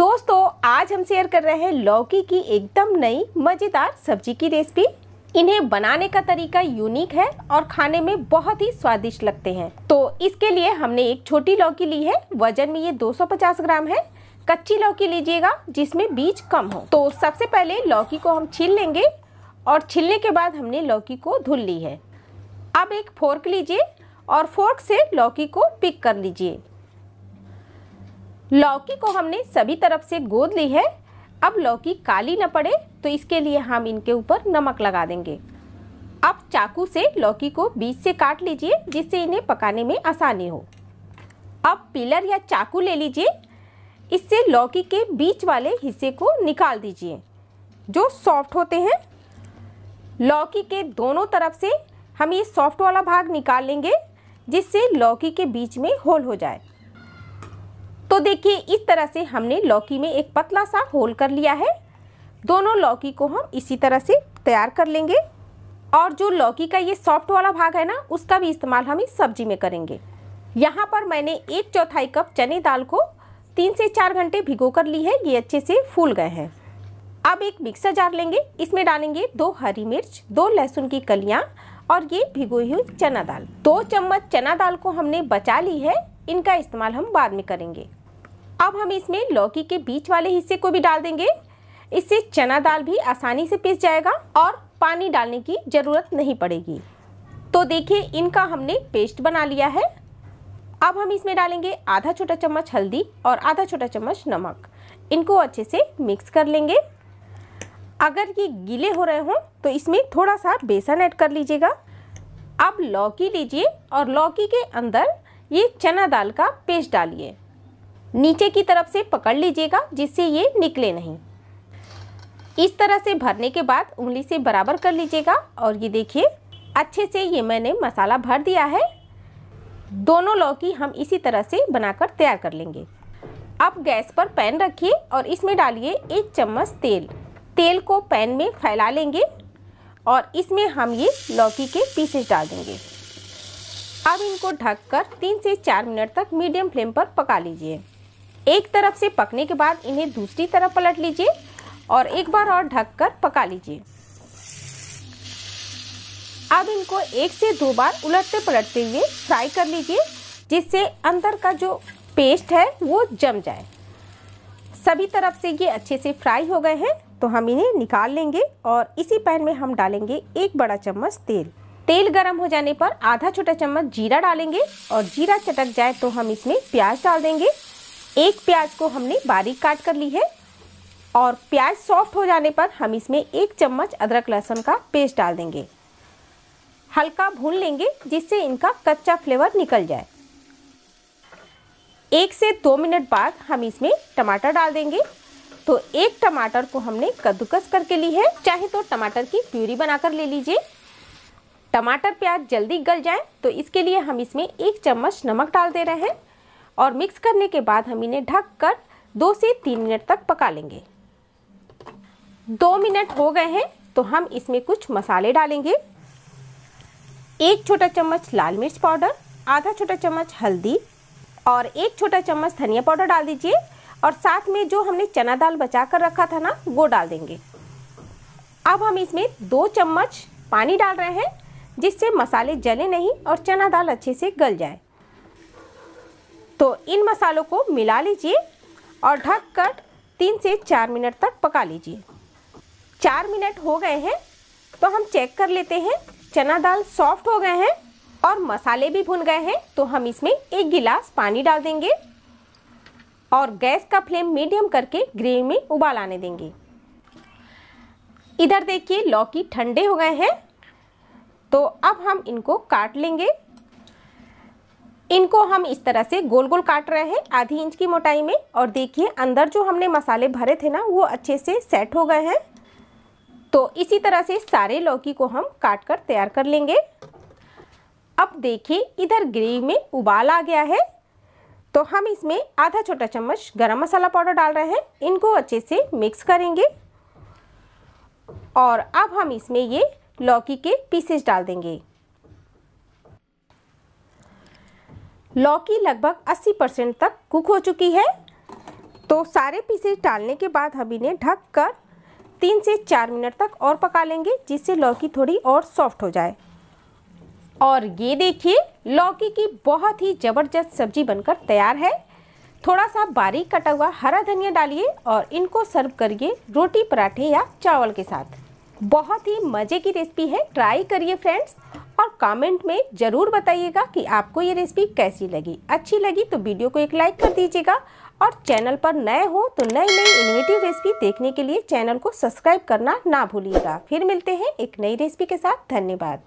दोस्तों आज हम शेयर कर रहे हैं लौकी की एकदम नई मज़ेदार सब्जी की रेसिपी इन्हें बनाने का तरीका यूनिक है और खाने में बहुत ही स्वादिष्ट लगते हैं तो इसके लिए हमने एक छोटी लौकी ली है वजन में ये 250 ग्राम है कच्ची लौकी लीजिएगा जिसमें बीज कम हो तो सबसे पहले लौकी को हम छील लेंगे और छिलने के बाद हमने लौकी को धुल ली है अब एक फोर्क लीजिए और फोर्क से लौकी को पिक कर लीजिए लौकी को हमने सभी तरफ से गोद ली है अब लौकी काली न पड़े तो इसके लिए हम इनके ऊपर नमक लगा देंगे अब चाकू से लौकी को बीच से काट लीजिए जिससे इन्हें पकाने में आसानी हो अब पिलर या चाकू ले लीजिए इससे लौकी के बीच वाले हिस्से को निकाल दीजिए जो सॉफ्ट होते हैं लौकी के दोनों तरफ से हम ये सॉफ्ट वाला भाग निकाल लेंगे जिससे लौकी के बीच में होल हो जाए देखिए इस तरह से हमने लौकी में एक पतला सा होल कर लिया है दोनों लौकी को हम इसी तरह से तैयार कर लेंगे और जो लौकी का ये सॉफ्ट वाला भाग है ना उसका भी इस्तेमाल हम इस सब्जी में करेंगे यहाँ पर मैंने एक चौथाई कप चने दाल को तीन से चार घंटे भिगो कर ली है ये अच्छे से फूल गए हैं अब एक मिक्सर जार लेंगे इसमें डालेंगे दो हरी मिर्च दो लहसुन की कलियाँ और ये भिगोई हुई चना दाल दो चम्मच चना दाल को हमने बचा ली है इनका इस्तेमाल हम बाद में करेंगे अब हम इसमें लौकी के बीच वाले हिस्से को भी डाल देंगे इससे चना दाल भी आसानी से पिस जाएगा और पानी डालने की ज़रूरत नहीं पड़ेगी तो देखिए इनका हमने पेस्ट बना लिया है अब हम इसमें डालेंगे आधा छोटा चम्मच हल्दी और आधा छोटा चम्मच नमक इनको अच्छे से मिक्स कर लेंगे अगर ये गीले हो रहे हों तो इसमें थोड़ा सा बेसन ऐड कर लीजिएगा अब लौकी लीजिए और लौकी के अंदर ये चना दाल का पेस्ट डालिए नीचे की तरफ से पकड़ लीजिएगा जिससे ये निकले नहीं इस तरह से भरने के बाद उंगली से बराबर कर लीजिएगा और ये देखिए अच्छे से ये मैंने मसाला भर दिया है दोनों लौकी हम इसी तरह से बनाकर तैयार कर लेंगे अब गैस पर पैन रखिए और इसमें डालिए एक चम्मच तेल तेल को पैन में फैला लेंगे और इसमें हम ये लौकी के पीसेस डाल देंगे अब इनको ढककर तीन से चार मिनट तक मीडियम फ्लेम पर पका लीजिए एक तरफ से पकने के बाद इन्हें दूसरी तरफ पलट लीजिए और एक बार और ढककर पका लीजिए अब इनको एक से दो बार उलटते पलटते हुए फ्राई कर लीजिए जिससे अंदर का जो पेस्ट है वो जम जाए सभी तरफ से ये अच्छे से फ्राई हो गए हैं तो हम इन्हें निकाल लेंगे और इसी पैन में हम डालेंगे एक बड़ा चम्मच तेल तेल गरम हो जाने पर आधा छोटा चम्मच जीरा डालेंगे और जीरा चटक जाए तो हम इसमें प्याज डाल देंगे एक प्याज को हमने बारीक काट कर ली है और प्याज सॉफ्ट हो जाने पर हम इसमें एक चम्मच अदरक लहसुन का पेस्ट डाल देंगे हल्का भून लेंगे जिससे इनका कच्चा फ्लेवर निकल जाए एक से दो मिनट बाद हम इसमें टमाटर डाल देंगे तो एक टमाटर को हमने कद्दूकस करके ली है चाहे तो टमाटर की प्यूरी बनाकर ले लीजिए टमाटर प्याज जल्दी गल जाए तो इसके लिए हम इसमें एक चम्मच नमक डाल दे रहे हैं और मिक्स करने के बाद हम इन्हें ढक कर दो से तीन मिनट तक पका लेंगे दो मिनट हो गए हैं तो हम इसमें कुछ मसाले डालेंगे एक छोटा चम्मच लाल मिर्च पाउडर आधा छोटा चम्मच हल्दी और एक छोटा चम्मच धनिया पाउडर डाल दीजिए और साथ में जो हमने चना दाल बचा कर रखा था ना वो डाल देंगे अब हम इसमें दो चम्मच पानी डाल रहे हैं जिससे मसाले जले नहीं और चना दाल अच्छे से गल जाए तो इन मसालों को मिला लीजिए और ढककर तीन से चार मिनट तक पका लीजिए चार मिनट हो गए हैं तो हम चेक कर लेते हैं चना दाल सॉफ्ट हो गए हैं और मसाले भी भुन गए हैं तो हम इसमें एक गिलास पानी डाल देंगे और गैस का फ्लेम मीडियम करके ग्रेवी में उबाल आने देंगे इधर देखिए लौकी ठंडे हो गए हैं तो अब हम इनको काट लेंगे इनको हम इस तरह से गोल गोल काट रहे हैं आधी इंच की मोटाई में और देखिए अंदर जो हमने मसाले भरे थे ना वो अच्छे से सेट हो गए हैं तो इसी तरह से सारे लौकी को हम काट कर तैयार कर लेंगे अब देखिए इधर ग्रेवी में उबाल आ गया है तो हम इसमें आधा छोटा चम्मच गरम मसाला पाउडर डाल रहे हैं इनको अच्छे से मिक्स करेंगे और अब हम इसमें ये लौकी के पीसेस डाल देंगे लौकी लगभग 80 परसेंट तक कुक हो चुकी है तो सारे पीसेस डालने के बाद हम इन्हें ढक कर तीन से चार मिनट तक और पका लेंगे जिससे लौकी थोड़ी और सॉफ्ट हो जाए और ये देखिए लौकी की बहुत ही ज़बरदस्त सब्जी बनकर तैयार है थोड़ा सा बारीक कटा हुआ हरा धनिया डालिए और इनको सर्व करिए रोटी पराठे या चावल के साथ बहुत ही मज़े की रेसिपी है ट्राई करिए फ्रेंड्स और कमेंट में ज़रूर बताइएगा कि आपको ये रेसिपी कैसी लगी अच्छी लगी तो वीडियो को एक लाइक कर दीजिएगा और चैनल पर नए हो तो नई नई इनोवेटिव रेसिपी देखने के लिए चैनल को सब्सक्राइब करना ना भूलिएगा फिर मिलते हैं एक नई रेसिपी के साथ धन्यवाद